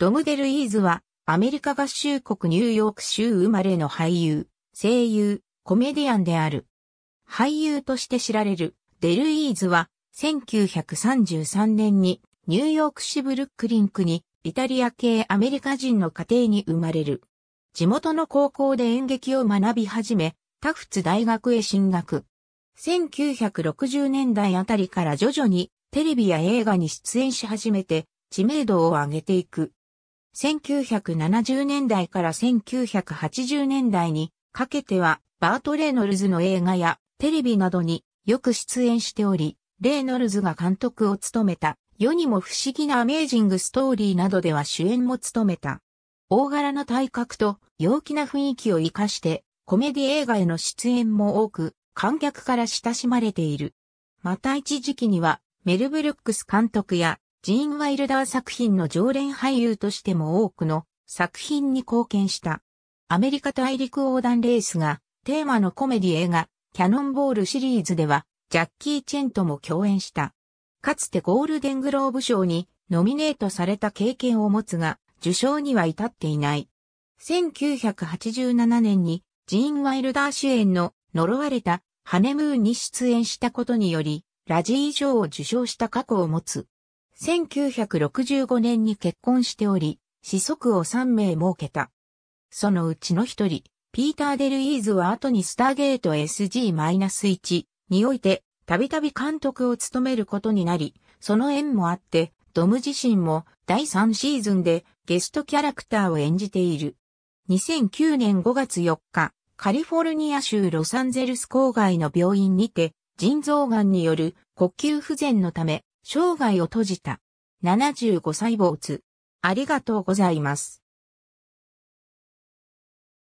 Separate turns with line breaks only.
ロムデル・イーズは、アメリカ合衆国ニューヨーク州生まれの俳優、声優、コメディアンである。俳優として知られる、デル・イーズは、1933年に、ニューヨーク市ブルックリン区に、イタリア系アメリカ人の家庭に生まれる。地元の高校で演劇を学び始め、タフツ大学へ進学。1960年代あたりから徐々にテレビや映画に出演し始めて知名度を上げていく。1970年代から1980年代にかけてはバート・レイノルズの映画やテレビなどによく出演しており、レイノルズが監督を務めた世にも不思議なアメージングストーリーなどでは主演も務めた。大柄な体格と陽気な雰囲気を活かしてコメディ映画への出演も多く観客から親しまれている。また一時期にはメル・ブルックス監督やジーン・ワイルダー作品の常連俳優としても多くの作品に貢献した。アメリカ大陸横断レースがテーマのコメディ映画キャノンボールシリーズではジャッキー・チェンとも共演した。かつてゴールデングローブ賞にノミネートされた経験を持つが受賞には至っていない。1987年にジーン・ワイルダー主演の呪われたハネムーンに出演したことにより、ラジー賞を受賞した過去を持つ。1965年に結婚しており、子息を3名設けた。そのうちの一人、ピーター・デルイーズは後にスターゲート SG-1 において、たびたび監督を務めることになり、その縁もあって、ドム自身も第3シーズンでゲストキャラクターを演じている。2009年5月4日、カリフォルニア州ロサンゼルス郊外の病院にて、腎臓癌による呼吸不全のため生涯を閉じた。75歳坊主。ありがとうございます。